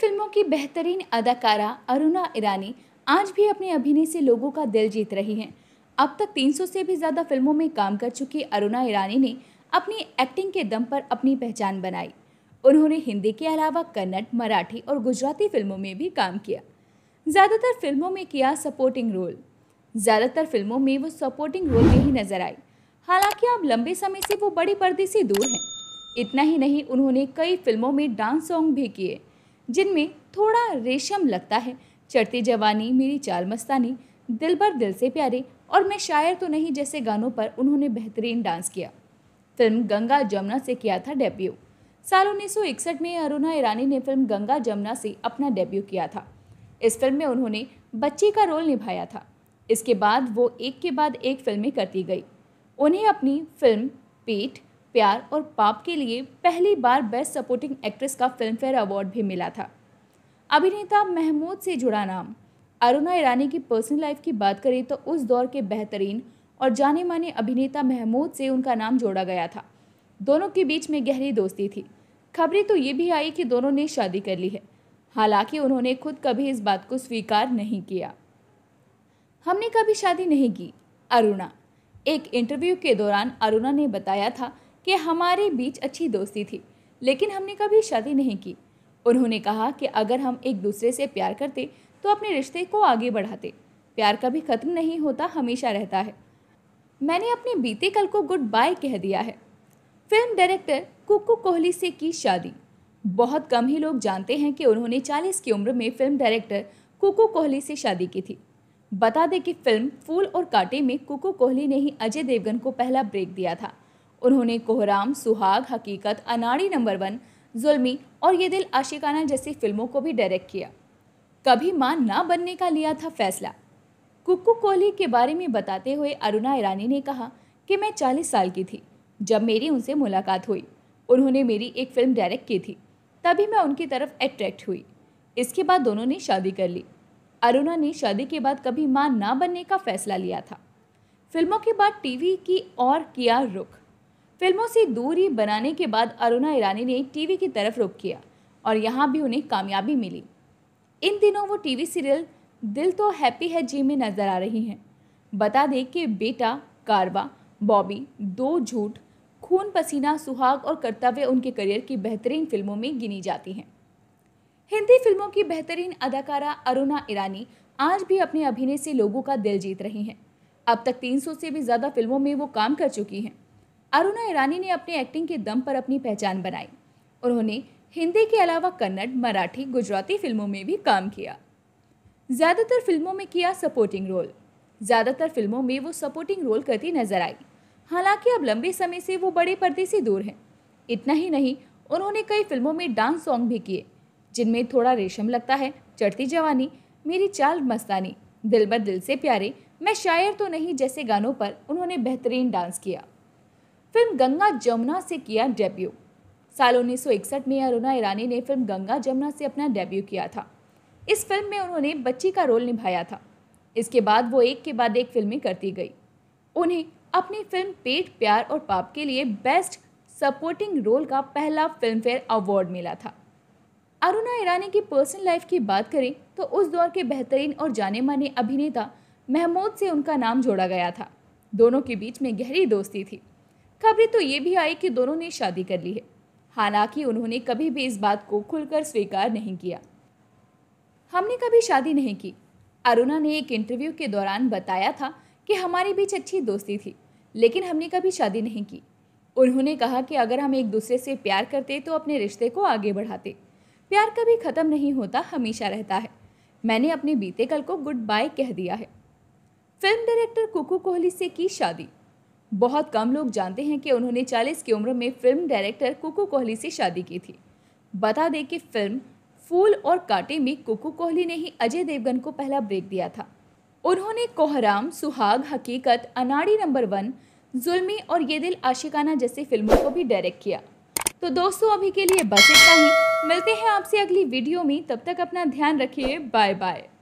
फिल्मों की बेहतरीन अदाकारा अरुणा ईरानी आज भी अपने अभिनय से लोगों का दिल जीत रही हैं अब तक 300 से भी ज़्यादा फिल्मों में काम कर चुकी अरुणा ईरानी ने अपनी एक्टिंग के दम पर अपनी पहचान बनाई उन्होंने हिंदी के अलावा कन्नड़ मराठी और गुजराती फिल्मों में भी काम किया ज़्यादातर फिल्मों में किया सपोर्टिंग रोल ज़्यादातर फिल्मों में वो सपोर्टिंग रोल में ही नजर आई हालांकि अब लंबे समय से वो बड़ी पर्दे से दूर हैं इतना ही नहीं उन्होंने कई फिल्मों में डांस सॉन्ग भी किए जिनमें थोड़ा रेशम लगता है चढ़ती जवानी मेरी चाल मस्तानी दिल भर दिल से प्यारे और मैं शायर तो नहीं जैसे गानों पर उन्होंने बेहतरीन डांस किया फिल्म गंगा जमुना से किया था डेब्यू साल इकसठ में अरुणा ईरानी ने फिल्म गंगा जमुना से अपना डेब्यू किया था इस फिल्म में उन्होंने बच्ची का रोल निभाया था इसके बाद वो एक के बाद एक फिल्में करती गई उन्हें अपनी फिल्म पेट प्यार और पाप के लिए पहली बार बेस्ट सपोर्टिंग एक्ट्रेस का फिल्मफेयर अवार्ड भी मिला था अभिनेता महमूद से जुड़ा नाम अरुणा ईरानी की पर्सनल लाइफ की बात करें तो उस दौर के बेहतरीन और जाने माने अभिनेता महमूद से उनका नाम जोड़ा गया था दोनों के बीच में गहरी दोस्ती थी खबरें तो ये भी आई कि दोनों ने शादी कर ली है हालांकि उन्होंने खुद कभी इस बात को स्वीकार नहीं किया हमने कभी शादी नहीं की अरुणा एक इंटरव्यू के दौरान अरुणा ने बताया था कि हमारे बीच अच्छी दोस्ती थी लेकिन हमने कभी शादी नहीं की उन्होंने कहा कि अगर हम एक दूसरे से प्यार करते तो अपने रिश्ते को आगे बढ़ाते प्यार कभी ख़त्म नहीं होता हमेशा रहता है मैंने अपने बीते कल को गुड बाय कह दिया है फिल्म डायरेक्टर कुकू कोहली से की शादी बहुत कम ही लोग जानते हैं कि उन्होंने 40 की उम्र में फिल्म डायरेक्टर कुकू कोहली से शादी की थी बता दें कि फिल्म फूल और कांटे में कुकू कोहली ने ही अजय देवगन को पहला ब्रेक दिया था उन्होंने कोहराम सुहाग हकीकत अनाड़ी नंबर वन जुल्मी और ये दिल आशिकाना जैसी फिल्मों को भी डायरेक्ट किया कभी मां ना बनने का लिया था फैसला कुक्कू कोहली के बारे में बताते हुए अरुणा ईरानी ने कहा कि मैं चालीस साल की थी जब मेरी उनसे मुलाकात हुई उन्होंने मेरी एक फिल्म डायरेक्ट की थी तभी मैं उनकी तरफ अट्रैक्ट हुई इसके बाद दोनों ने शादी कर ली अरुणा ने शादी के बाद कभी मां ना बनने का फैसला लिया था फिल्मों के बाद टीवी की ओर किया रुख फिल्मों से दूरी बनाने के बाद अरुणा ईरानी ने टीवी की तरफ रुख किया और यहाँ भी उन्हें कामयाबी मिली इन दिनों वो टीवी सीरियल दिल तो हैप्पी है जी में नज़र आ रही हैं बता दें कि बेटा कारवा बॉबी दो झूठ खून पसीना सुहाग और कर्तव्य उनके करियर की बेहतरीन फिल्मों में गिनी जाती हैं हिंदी फिल्मों की बेहतरीन अदाकारा अरुणा ईरानी आज भी अपने अभिनय से लोगों का दिल जीत रही हैं अब तक 300 से भी ज़्यादा फिल्मों में वो काम कर चुकी हैं अरुणा ईरानी ने अपने एक्टिंग के दम पर अपनी पहचान बनाई उन्होंने हिंदी के अलावा कन्नड़ मराठी गुजराती फिल्मों में भी काम किया ज़्यादातर फिल्मों में किया सपोर्टिंग रोल ज़्यादातर फिल्मों में वो सपोर्टिंग रोल करती नजर आई हालांकि अब लंबे समय से वो बड़े पर्दे से दूर हैं इतना ही नहीं उन्होंने कई फिल्मों में डांस सॉन्ग भी किए जिनमें थोड़ा रेशम लगता है चढ़ती जवानी मेरी चाल मस्तानी दिल बर दिल से प्यारे मैं शायर तो नहीं जैसे गानों पर उन्होंने बेहतरीन डांस किया फिल्म गंगा जमुना से किया डेब्यू साल उन्नीस में अरुणा ईरानी ने फिल्म गंगा जमुना से अपना डेब्यू किया था इस फिल्म में उन्होंने बच्ची का रोल निभाया था इसके बाद वो एक के बाद एक फिल्में करती गई उन्हें अपनी फिल्म पेट प्यार और पाप के लिए बेस्ट सपोर्टिंग रोल का पहला फिल्मफेयर अवार्ड मिला था अरुणा ईरानी की पर्सनल लाइफ की बात करें तो उस दौर के बेहतरीन और जाने माने अभिनेता महमूद से उनका नाम जोड़ा गया था दोनों के बीच में गहरी दोस्ती थी खबरें तो ये भी आई कि दोनों ने शादी कर ली है हालांकि उन्होंने कभी भी इस बात को खुलकर स्वीकार नहीं किया हमने कभी शादी नहीं की अरुणा ने एक इंटरव्यू के दौरान बताया था कि हमारे बीच अच्छी दोस्ती थी लेकिन हमने कभी शादी नहीं की उन्होंने कहा कि अगर हम एक दूसरे से प्यार करते तो अपने रिश्ते को आगे बढ़ाते प्यार कभी ख़त्म नहीं होता हमेशा रहता है मैंने अपने बीते कल को गुड बाय कह दिया है फिल्म डायरेक्टर कुकू कोहली से की शादी बहुत कम लोग जानते हैं कि उन्होंने 40 की उम्र में फिल्म डायरेक्टर कुकू कोहली से शादी की थी बता दें कि फिल्म फूल और कांटे में कुकू कोहली ने ही अजय देवगन को पहला ब्रेक दिया था उन्होंने कोहराम सुहाग हकीकत अनाड़ी नंबर वन जुल्मी और ये दिल आशिकाना जैसी फिल्मों को भी डायरेक्ट किया तो दोस्तों अभी के लिए बस इतना ही मिलते हैं आपसे अगली वीडियो में तब तक अपना ध्यान रखिए बाय बाय